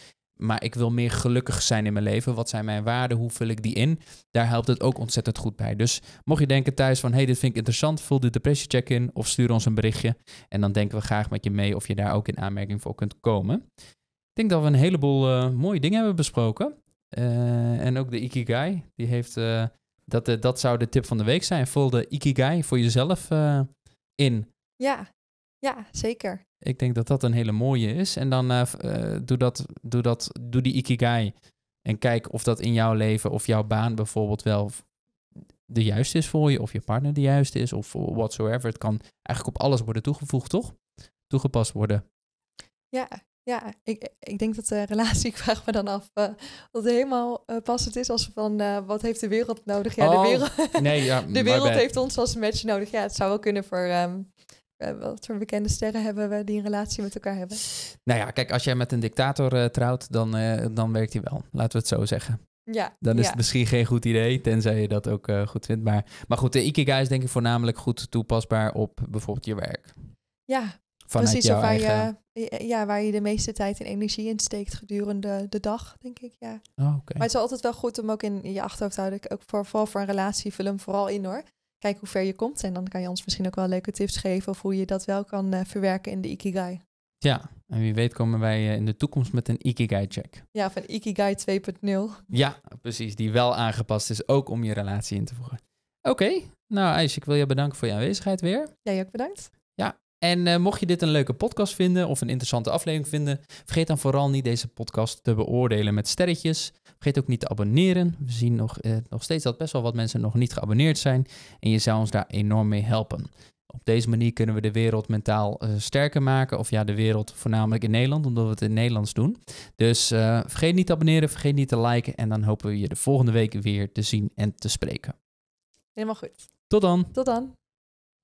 Maar ik wil meer gelukkig zijn in mijn leven. Wat zijn mijn waarden? Hoe vul ik die in? Daar helpt het ook ontzettend goed bij. Dus mocht je denken thuis van hé, hey, dit vind ik interessant, vul de depressie check in of stuur ons een berichtje. En dan denken we graag met je mee of je daar ook in aanmerking voor kunt komen. Ik denk dat we een heleboel eh, mooie dingen hebben besproken. Eh, en ook de Ikigai, die heeft eh, dat, eh, dat zou de tip van de week zijn. Vul de ikigai voor jezelf eh, in. Ja. ja, zeker. Ik denk dat dat een hele mooie is. En dan eh, doe, dat, doe, dat, doe die ikigai. En kijk of dat in jouw leven of jouw baan bijvoorbeeld wel de juiste is voor je. Of je partner de juiste is. Of whatsoever. Het kan eigenlijk op alles worden toegevoegd, toch? Toegepast worden. Ja, ja, ik, ik denk dat de relatie, ik vraag me dan af, of eh, het helemaal eh, passend is als van eh, wat heeft de wereld nodig? Ja, de oh, wereld, nee, ja, de wereld heeft ons als match nodig. Ja, het zou wel kunnen voor ehm, wat voor bekende sterren hebben we die een relatie met elkaar hebben. Nou ja, kijk, als jij met een dictator trouwt, dan, dan werkt hij wel. Laten we het zo zeggen. Ja, dan is het misschien geen goed idee, tenzij je dat ook goed vindt. Maar, maar goed, de IKIGA is denk ik voornamelijk goed toepasbaar op bijvoorbeeld je werk. Ja, Precies, waar je, eh, eh, ja, waar je de meeste tijd en energie in steekt gedurende de dag, denk ik, ja. Oh, maar het is altijd wel goed om ook in je achterhoofd te houden, ook voor, vooral voor een relatie, vul hem vooral in hoor. Kijk hoe ver je komt en dan kan je ons misschien ook wel leuke tips geven of hoe je dat wel kan eh, verwerken in de Ikigai. Ja, en wie weet komen wij in de toekomst met een Ikigai-check. Ja, van Ikigai 2.0. Ja, precies, die wel aangepast is ook om je relatie in te voegen. Oké, nou IJs, ik wil je bedanken voor je aanwezigheid weer. Jij ook bedankt. Ja, en eh, mocht je dit een leuke podcast vinden of een interessante aflevering vinden, vergeet dan vooral niet deze podcast te beoordelen met sterretjes. Vergeet ook niet te abonneren. We zien nog, eh, nog steeds dat best wel wat mensen nog niet geabonneerd zijn. En je zou ons daar enorm mee helpen. Op deze manier kunnen we de wereld mentaal eh, sterker maken. Of ja, de wereld voornamelijk in Nederland, omdat we het in Nederlands doen. Dus vergeet niet te abonneren, vergeet niet te liken. En dan hopen we je de volgende week weer te zien en te spreken. Helemaal goed. Tot dan. Tot dan.